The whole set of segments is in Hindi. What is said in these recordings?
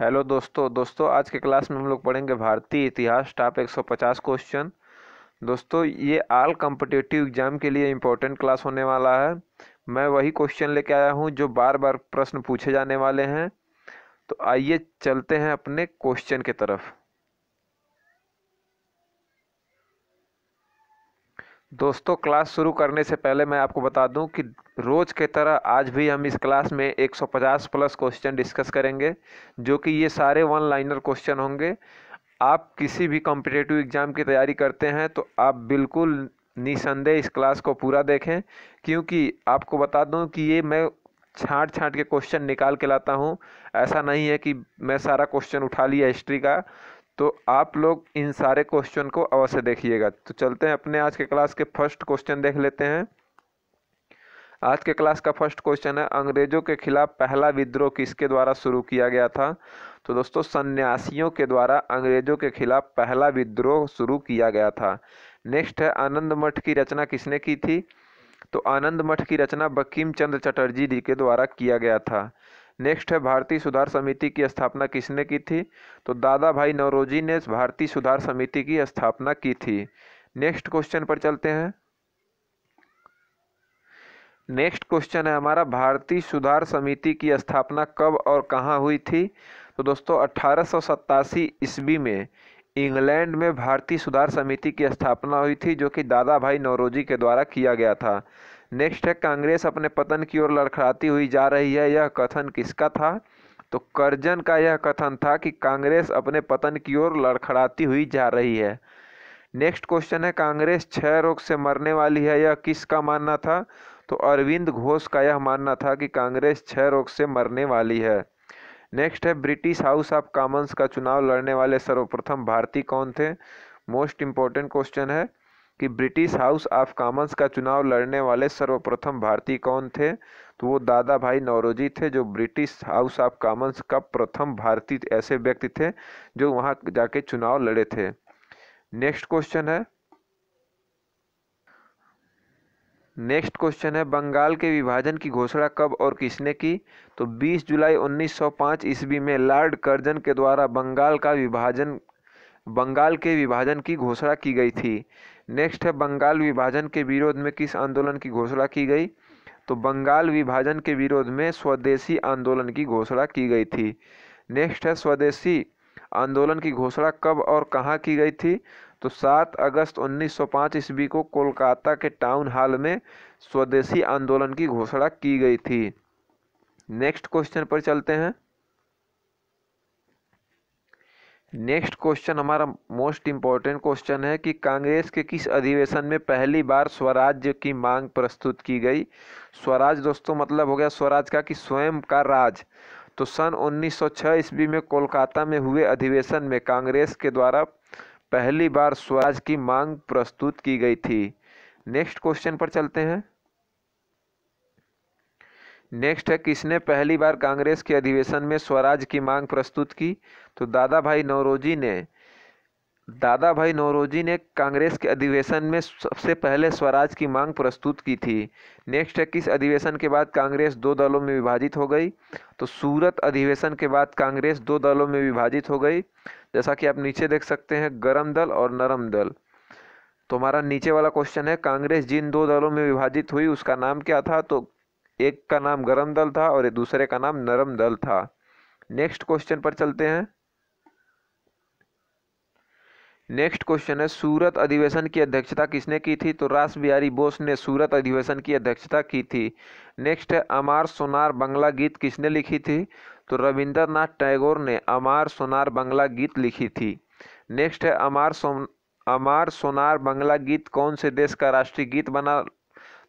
हेलो दोस्तों दोस्तों आज के क्लास में हम लोग पढ़ेंगे भारतीय इतिहास टॉप 150 क्वेश्चन दोस्तों ये आल कम्पटिटिव एग्जाम के लिए इम्पोर्टेंट क्लास होने वाला है मैं वही क्वेश्चन लेके आया हूँ जो बार बार प्रश्न पूछे जाने वाले हैं तो आइए चलते हैं अपने क्वेश्चन के तरफ दोस्तों क्लास शुरू करने से पहले मैं आपको बता दूं कि रोज़ के तरह आज भी हम इस क्लास में 150 प्लस क्वेश्चन डिस्कस करेंगे जो कि ये सारे वन लाइनर क्वेश्चन होंगे आप किसी भी कॉम्पिटेटिव एग्ज़ाम की तैयारी करते हैं तो आप बिल्कुल निसंदेह इस क्लास को पूरा देखें क्योंकि आपको बता दूं कि ये मैं छाँट छाँट के क्वेश्चन निकाल के लाता हूँ ऐसा नहीं है कि मैं सारा क्वेश्चन उठा लिया हिस्ट्री का तो आप लोग इन सारे क्वेश्चन को अवश्य देखिएगा तो चलते हैं अपने आज के क्लास के फर्स्ट क्वेश्चन देख लेते हैं आज के क्लास का फर्स्ट क्वेश्चन है अंग्रेजों के खिलाफ पहला विद्रोह किसके द्वारा शुरू किया गया था तो दोस्तों सन्यासियों के द्वारा अंग्रेजों के खिलाफ पहला विद्रोह शुरू किया गया था नेक्स्ट है आनंद मठ की रचना किसने की थी तो आनंद मठ की रचना बकीम चंद्र चटर्जी जी के द्वारा किया गया था नेक्स्ट है भारतीय सुधार समिति की स्थापना किसने की थी तो दादा भाई नवरोजी ने भारतीय सुधार समिति की स्थापना की थी नेक्स्ट क्वेश्चन पर चलते हैं नेक्स्ट क्वेश्चन है हमारा भारतीय सुधार समिति की स्थापना कब और कहाँ हुई थी तो दोस्तों अठारह ईस्वी में इंग्लैंड में भारतीय सुधार समिति की स्थापना हुई थी जो कि दादा भाई नौरोजी के द्वारा किया गया था नेक्स्ट है कांग्रेस अपने पतन की ओर लड़खड़ाती हुई जा रही है यह कथन किसका था तो करजन का यह कथन था कि कांग्रेस अपने पतन की ओर लड़खड़ाती हुई जा रही है नेक्स्ट क्वेश्चन है कांग्रेस क्षय रोग से मरने वाली है यह किसका मानना था तो अरविंद घोष का यह मानना था कि कांग्रेस क्षय रोग से मरने वाली है नेक्स्ट है ब्रिटिश हाउस ऑफ कॉमन्स का चुनाव लड़ने वाले सर्वप्रथम भारतीय कौन थे मोस्ट इंपॉर्टेंट क्वेश्चन है कि ब्रिटिश हाउस ऑफ कॉमन्स का चुनाव लड़ने वाले सर्वप्रथम भारतीय कौन थे तो वो दादा भाई नौरोजी थे जो ब्रिटिश हाउस ऑफ कॉमन्स का प्रथम भारतीय ऐसे व्यक्ति थे जो वहाँ जाके चुनाव लड़े थे नेक्स्ट क्वेश्चन है नेक्स्ट क्वेश्चन है बंगाल के विभाजन की घोषणा कब और किसने की तो 20 जुलाई 1905 ईस्वी में लॉर्ड कर्जन के द्वारा बंगाल का विभाजन बंगाल के विभाजन की घोषणा की गई थी नेक्स्ट है बंगाल विभाजन के विरोध में किस आंदोलन की घोषणा की गई तो बंगाल विभाजन के विरोध में स्वदेशी आंदोलन की घोषणा की गई थी नेक्स्ट है स्वदेशी आंदोलन की घोषणा कब और कहाँ की गई थी तो 7 अगस्त 1905 ईस्वी को कोलकाता के टाउन हॉल में स्वदेशी आंदोलन की घोषणा की गई थी नेक्स्ट क्वेश्चन पर चलते हैं नेक्स्ट क्वेश्चन हमारा मोस्ट इम्पॉर्टेंट क्वेश्चन है कि कांग्रेस के किस अधिवेशन में पहली बार स्वराज्य की मांग प्रस्तुत की गई स्वराज दोस्तों मतलब हो गया स्वराज का कि स्वयं का राज तो सन 1906 ईस्वी में कोलकाता में हुए अधिवेशन में कांग्रेस के द्वारा पहली बार स्वराज की मांग प्रस्तुत की गई थी नेक्स्ट क्वेश्चन पर चलते हैं नेक्स्ट है किसने पहली बार कांग्रेस के अधिवेशन में स्वराज की मांग प्रस्तुत की तो दादा भाई नौरोजी ने दादा भाई नौरोजी ने कांग्रेस के अधिवेशन में सबसे पहले स्वराज की मांग प्रस्तुत की थी नेक्स्ट है किस अधिवेशन के बाद कांग्रेस दो दलों में विभाजित हो गई तो सूरत अधिवेशन के बाद कांग्रेस दो दलों में विभाजित हो गई जैसा कि आप नीचे देख सकते हैं गर्म दल और नरम दल तो हमारा नीचे वाला क्वेश्चन है कांग्रेस जिन दो दलों में विभाजित हुई उसका नाम क्या था तो एक का नाम गर्म दल था और दूसरे का नाम नरम दल था नेक्स्ट क्वेश्चन पर चलते हैं नेक्स्ट क्वेश्चन है सूरत अधिवेशन की अध्यक्षता किसने की थी तो रास बिहारी बोस ने सूरत अधिवेशन की अध्यक्षता की थी नेक्स्ट है अमार सोनार बंगला गीत किसने लिखी थी तो रविंद्रनाथ टैगोर ने अमार सोनार बंगला गीत लिखी थी नेक्स्ट है अमार सोन अमार सोनार बंगला गीत कौन से देश का राष्ट्रीय गीत बना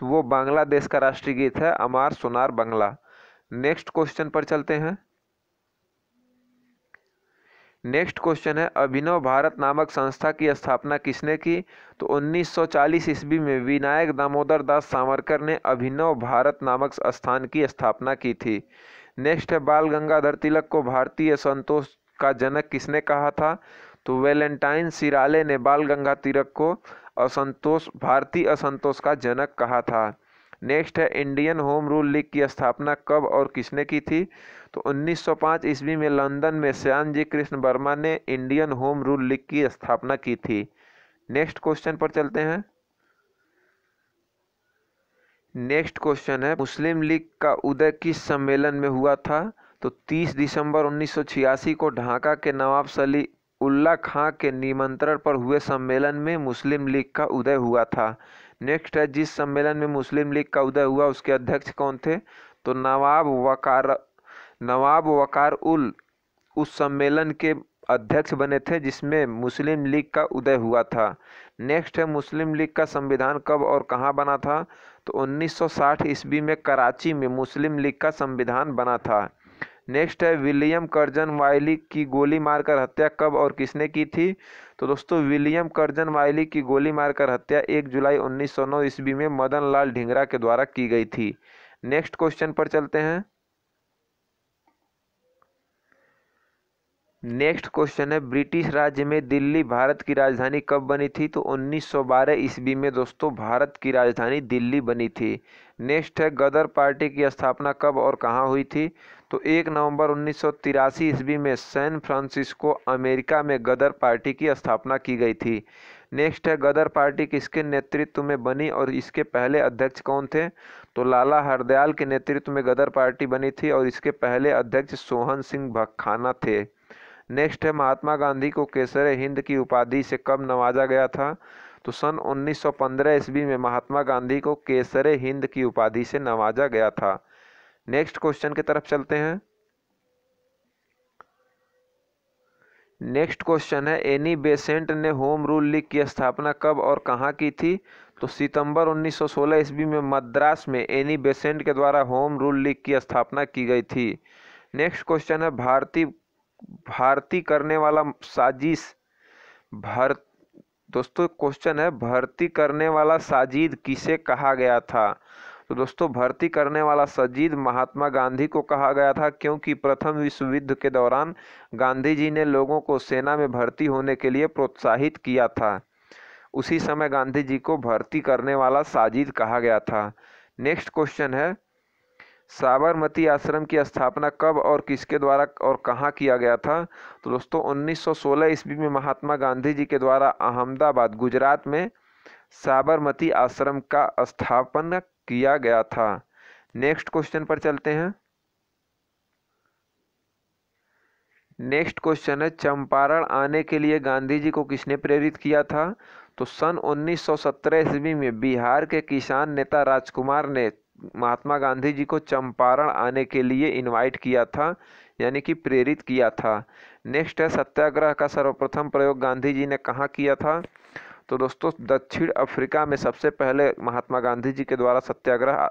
तो वो बांग्लादेश का राष्ट्रीय गीत है अमार सोनार बंगला नेक्स्ट क्वेश्चन पर चलते हैं नेक्स्ट क्वेश्चन है अभिनव भारत नामक संस्था की स्थापना किसने की तो 1940 सौ ईस्वी में विनायक दामोदर दास सावरकर ने अभिनव भारत नामक स्थान की स्थापना की थी नेक्स्ट है बाल गंगाधर तिलक को भारतीय संतोष का जनक किसने कहा था तो वेलेंटाइन सिराले ने बाल गंगा तिलक को असंतोष भारतीय असंतोष का जनक कहा था नेक्स्ट है इंडियन होम रूल लीग की स्थापना कब और किसने की थी तो 1905 ईस्वी में लंदन में श्याम जी कृष्ण वर्मा ने इंडियन होम रूल लीग की स्थापना की थी नेक्स्ट क्वेश्चन पर चलते हैं नेक्स्ट क्वेश्चन है मुस्लिम लीग का उदय किस सम्मेलन में हुआ था तो 30 दिसंबर 1986 को ढाका के नवाब सली उल्ला खां के निमंत्रण पर हुए सम्मेलन में मुस्लिम लीग का उदय हुआ था नेक्स्ट है जिस सम्मेलन में मुस्लिम लीग का उदय हुआ उसके अध्यक्ष कौन थे तो नवाब वकार नवाब वकार उल उस सम्मेलन के अध्यक्ष बने थे जिसमें मुस्लिम लीग का उदय हुआ था नेक्स्ट है मुस्लिम लीग का संविधान कब और कहाँ बना था तो 1960 ईस्वी में कराची में मुस्लिम लीग का संविधान बना था नेक्स्ट है विलियम कर्जन वाइली की गोली मारकर हत्या कब और किसने की थी तो दोस्तों विलियम कर्जन वाइली की गोली मारकर हत्या 1 जुलाई 1909 ईस्वी में मदन लाल ढिंगरा के द्वारा की गई थी नेक्स्ट क्वेश्चन पर चलते हैं नेक्स्ट क्वेश्चन है ब्रिटिश राज्य में दिल्ली भारत की राजधानी कब बनी थी तो 1912 ईस्वी में दोस्तों भारत की राजधानी दिल्ली बनी थी नेक्स्ट है गदर पार्टी की स्थापना कब और कहां हुई थी तो एक नवंबर उन्नीस ईस्वी में सैन फ्रांसिस्को अमेरिका में गदर पार्टी की स्थापना की गई थी नेक्स्ट है गदर पार्टी किसके नेतृत्व में बनी और इसके पहले अध्यक्ष कौन थे तो लाला हरदयाल के नेतृत्व में गदर पार्टी बनी थी और इसके पहले अध्यक्ष सोहन सिंह भखाना थे नेक्स्ट है महात्मा गांधी को केसर हिंद की उपाधि से कब नवाजा गया था तो सन 1915 ईस्वी में महात्मा गांधी को केसर हिंद की उपाधि से नवाजा गया था नेक्स्ट क्वेश्चन की तरफ चलते हैं नेक्स्ट क्वेश्चन है एनी बेसेंट ने होम रूल लीग की स्थापना कब और कहाँ की थी तो सितंबर 1916 ईस्वी में मद्रास में एनी बेसेंट के द्वारा होम रूल लीग की स्थापना की गई थी नेक्स्ट क्वेश्चन है भारती भारती करने वाला साजिश भर दोस्तों क्वेश्चन है भर्ती करने वाला साजिद किसे कहा गया था तो दोस्तों भर्ती करने वाला सजीद महात्मा गांधी को कहा गया था क्योंकि प्रथम विश्व युद्ध के दौरान गांधी जी ने लोगों को सेना में भर्ती होने के लिए प्रोत्साहित किया था उसी समय गांधी जी को भर्ती करने वाला साजिद कहा गया था नेक्स्ट क्वेश्चन है साबरमती आश्रम की स्थापना कब और किसके द्वारा और कहाँ किया गया था तो दोस्तों 1916 ईस्वी में महात्मा गांधी जी के द्वारा अहमदाबाद गुजरात में साबरमती आश्रम का स्थापना किया गया था नेक्स्ट क्वेश्चन पर चलते हैं नेक्स्ट क्वेश्चन है चंपारण आने के लिए गांधी जी को किसने प्रेरित किया था तो सन 1917 ईस्वी में बिहार के किसान नेता राजकुमार ने महात्मा गांधी जी को चंपारण आने के लिए इनवाइट किया था यानी कि प्रेरित किया था नेक्स्ट है सत्याग्रह का सर्वप्रथम प्रयोग गांधी जी ने कहाँ किया था तो दोस्तों दक्षिण अफ्रीका में सबसे पहले महात्मा गांधी जी के द्वारा सत्याग्रह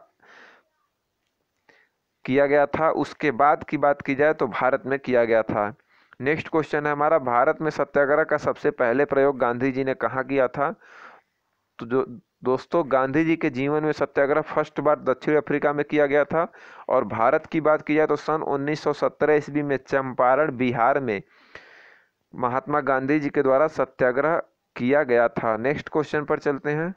किया गया था उसके बाद की बात की जाए तो भारत में किया गया था नेक्स्ट क्वेश्चन है हमारा भारत में सत्याग्रह का सबसे पहले प्रयोग गांधी जी ने कहाँ किया था तो जो दोस्तों गांधी जी के जीवन में सत्याग्रह फर्स्ट बार दक्षिण अफ्रीका में किया गया था और भारत की बात की जाए तो सन 1917 ईस्वी में चंपारण बिहार में महात्मा गांधी जी के द्वारा सत्याग्रह किया गया था नेक्स्ट क्वेश्चन पर चलते हैं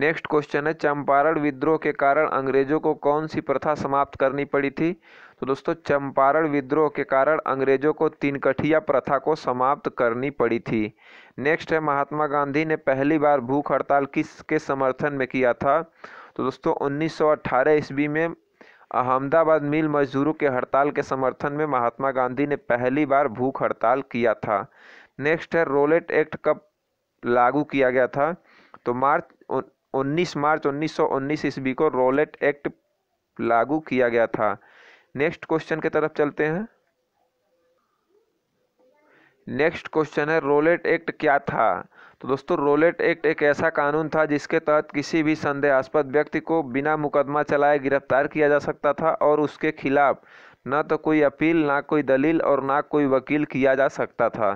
नेक्स्ट क्वेश्चन है चंपारण विद्रोह के कारण अंग्रेजों को कौन सी प्रथा समाप्त करनी पड़ी थी तो दोस्तों चंपारण विद्रोह के कारण अंग्रेजों को तीन कठिया प्रथा को समाप्त करनी पड़ी थी नेक्स्ट है महात्मा गांधी ने पहली बार भूख हड़ताल किसके समर्थन में किया था तो दोस्तों 1918 ईस्वी में अहमदाबाद मिल मजदूरों के हड़ताल के समर्थन में महात्मा गांधी ने पहली बार भूख हड़ताल किया था नेक्स्ट है रोलेट एक्ट कब लागू किया गया था तो मार्च 19 मार्च 1919 ईस्वी को रोलेट एक्ट लागू किया गया था नेक्स्ट क्वेश्चन की तरफ चलते हैं नेक्स्ट क्वेश्चन है रोलेट एक्ट क्या था तो दोस्तों रोलेट एक्ट एक ऐसा कानून था जिसके तहत किसी भी संदेहास्पद व्यक्ति को बिना मुकदमा चलाए गिरफ्तार किया जा सकता था और उसके खिलाफ न तो कोई अपील ना कोई दलील और ना कोई वकील किया जा सकता था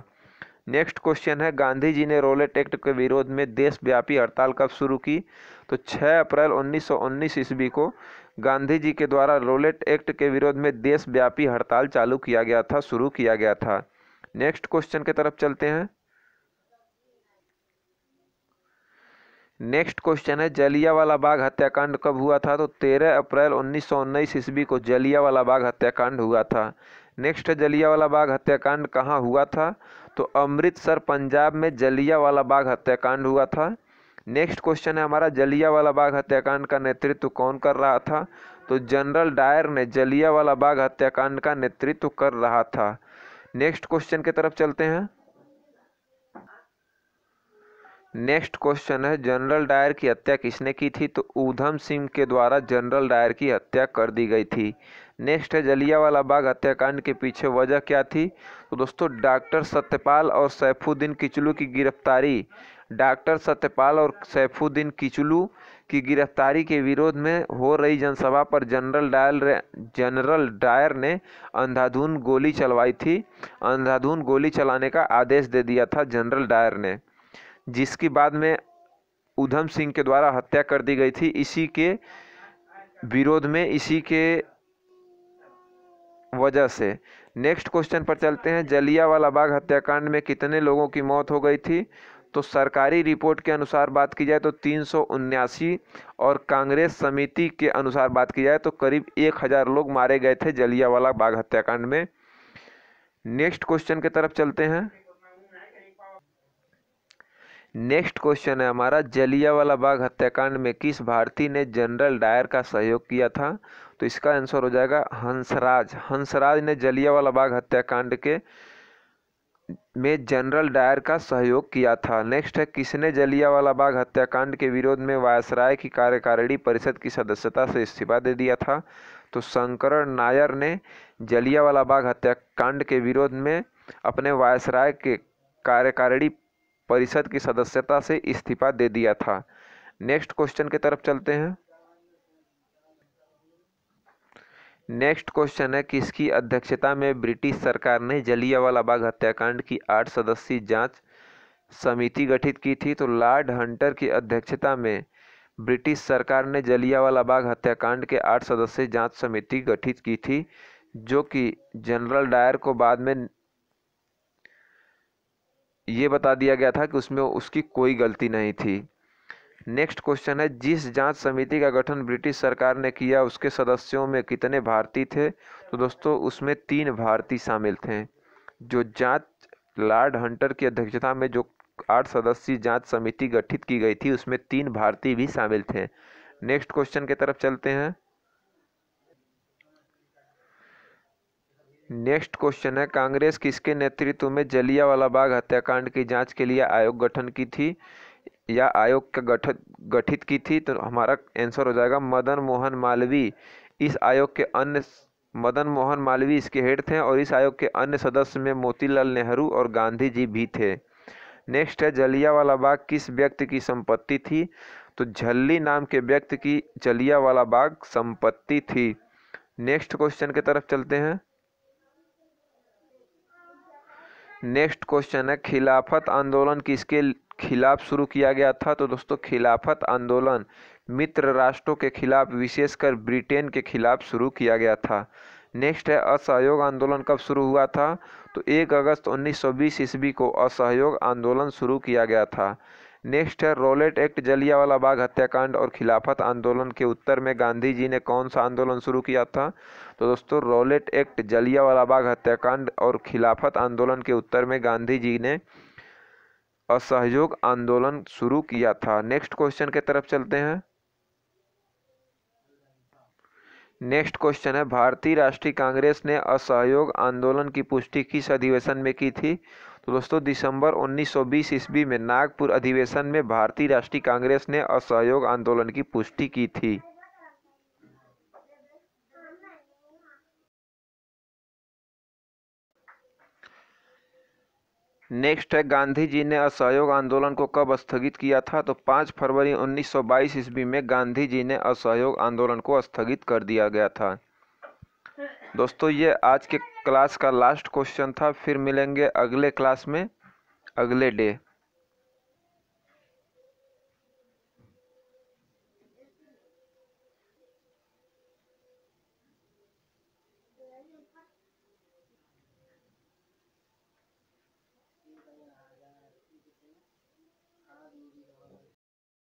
नेक्स्ट क्वेश्चन है गांधी जी ने रोलेट एक्ट के विरोध में देशव्यापी हड़ताल कब शुरू की तो 6 अप्रैल 1919 ईस्वी को गांधी जी के द्वारा रोलेट एक्ट के विरोध में देशव्यापी हड़ताल चालू किया गया था शुरू किया गया था नेक्स्ट क्वेश्चन की तरफ चलते हैं नेक्स्ट क्वेश्चन है जलियावाला बाग हत्याकांड कब हुआ था तो 13 अप्रैल उन्नीस सौ उन्नीस ईस्वी को जलियावाला बाग हत्याकांड हुआ था नेक्स्ट है जलियावाला बाग हत्याकांड कहाँ हुआ था तो अमृतसर पंजाब में जलियावाला बाग हत्याकांड हुआ था नेक्स्ट क्वेश्चन है हमारा जलियावाला बाग हत्याकांड का नेतृत्व कौन कर रहा था तो जनरल डायर ने जलियावाला बाग हत्याकांड का नेतृत्व कर रहा था नेक्स्ट क्वेश्चन की तरफ चलते हैं नेक्स्ट क्वेश्चन है जनरल डायर की हत्या किसने की थी तो ऊधम सिंह के द्वारा जनरल डायर की हत्या कर दी गई थी नेक्स्ट है जलियावाला बाग हत्याकांड के पीछे वजह क्या थी तो दोस्तों डॉक्टर सत्यपाल और सैफुद्दीन किचलू की गिरफ्तारी डॉक्टर सत्यपाल और सैफुद्दीन किचलू की गिरफ्तारी के विरोध में हो रही जनसभा पर जनरल डायर जनरल डायर ने अंधाधुन गोली चलवाई थी अंधाधुन गोली चलाने का आदेश दे दिया था जनरल डायर ने जिसकी बाद में उधम सिंह के द्वारा हत्या कर दी गई थी इसी के विरोध में इसी के वजह से नेक्स्ट क्वेश्चन पर चलते हैं जलियावाला बाग हत्याकांड में कितने लोगों की मौत हो गई थी तो सरकारी रिपोर्ट के अनुसार बात की जाए तो तीन और कांग्रेस समिति के अनुसार बात की जाए तो करीब एक हज़ार लोग मारे गए थे जलियावाला बाग हत्याकांड में नेक्स्ट क्वेश्चन के तरफ चलते हैं नेक्स्ट क्वेश्चन है हमारा जलियावाला बाग हत्याकांड में किस भारतीय ने जनरल डायर का सहयोग किया था तो इसका आंसर हो जाएगा हंसराज हंसराज ने जलियावाला बाग हत्याकांड के में जनरल डायर का सहयोग किया था नेक्स्ट है किसने जलियावाला बाग हत्याकांड के विरोध में वायसराय की कार्यकारिणी परिषद की सदस्यता से इस्तीफा दे दिया था तो शंकर नायर ने जलियावाला बाग हत्याकांड के विरोध में अपने वायसराय के कार्यकारिणी परिषद की सदस्यता से इस्तीफा दे दिया था नेक्स्ट क्वेश्चन की तरफ चलते हैं नेक्स्ट क्वेश्चन है किसकी अध्यक्षता में ब्रिटिश सरकार ने जलियावाला बाग हत्याकांड की आठ सदस्यीय जांच समिति गठित की थी तो लॉर्ड हंटर की अध्यक्षता में ब्रिटिश सरकार ने जलियावाला बाग हत्याकांड के आठ सदस्यीय जांच समिति गठित की थी जो कि जनरल डायर को बाद में ये बता दिया गया था कि उसमें उसकी कोई गलती नहीं थी नेक्स्ट क्वेश्चन है जिस जांच समिति का गठन ब्रिटिश सरकार ने किया उसके सदस्यों में कितने भारतीय थे तो दोस्तों उसमें तीन भारतीय शामिल थे जो जांच लॉर्ड हंटर की अध्यक्षता में जो आठ सदस्यीय जांच समिति गठित की गई थी उसमें तीन भारतीय भी शामिल थे नेक्स्ट क्वेश्चन की तरफ चलते हैं नेक्स्ट क्वेश्चन है कांग्रेस किसके नेतृत्व में जलियावाला बाग हत्याकांड की जांच के लिए आयोग गठन की थी या आयोग का गठित गठित की थी तो हमारा आंसर हो जाएगा मदन मोहन मालवी इस आयोग के अन्य मदन मोहन मालवी इसके हेड थे और इस आयोग के अन्य सदस्य में मोतीलाल नेहरू और गांधी जी भी थे नेक्स्ट है जलियावाला बाग किस व्यक्ति की संपत्ति थी तो झल्ली नाम के व्यक्ति की जलियावाला बाग संपत्ति थी नेक्स्ट क्वेश्चन की तरफ चलते हैं नेक्स्ट क्वेश्चन है खिलाफत आंदोलन किसके खिलाफ शुरू किया गया था तो दोस्तों खिलाफत आंदोलन मित्र राष्ट्रों के खिलाफ विशेषकर ब्रिटेन के खिलाफ शुरू किया गया था नेक्स्ट है असहयोग आंदोलन कब शुरू हुआ था तो 1 अगस्त 1920 ईस्वी को असहयोग आंदोलन शुरू किया गया था नेक्स्ट है रोलेट एक्ट जलियावाला बाग हत्याकांड और खिलाफत आंदोलन के उत्तर में गांधी जी ने कौन सा आंदोलन शुरू किया था तो दोस्तों रोलेट एक्ट जलियावाला बाग हत्याकांड और खिलाफत आंदोलन के उत्तर में गांधी जी ने असहयोग आंदोलन शुरू किया था नेक्स्ट क्वेश्चन के तरफ चलते हैं नेक्स्ट क्वेश्चन है भारतीय राष्ट्रीय कांग्रेस ने असहयोग आंदोलन की पुष्टि किस अधिवेशन में की थी तो दोस्तों दिसंबर 1920 ईस्वी में नागपुर अधिवेशन में भारतीय राष्ट्रीय कांग्रेस ने असहयोग आंदोलन की पुष्टि की थी नेक्स्ट है गांधी जी ने असहयोग आंदोलन को कब स्थगित किया था तो 5 फरवरी 1922 ईस्वी में गांधी जी ने असहयोग आंदोलन को स्थगित कर दिया गया था दोस्तों ये आज के क्लास का लास्ट क्वेश्चन था फिर मिलेंगे अगले क्लास में अगले डे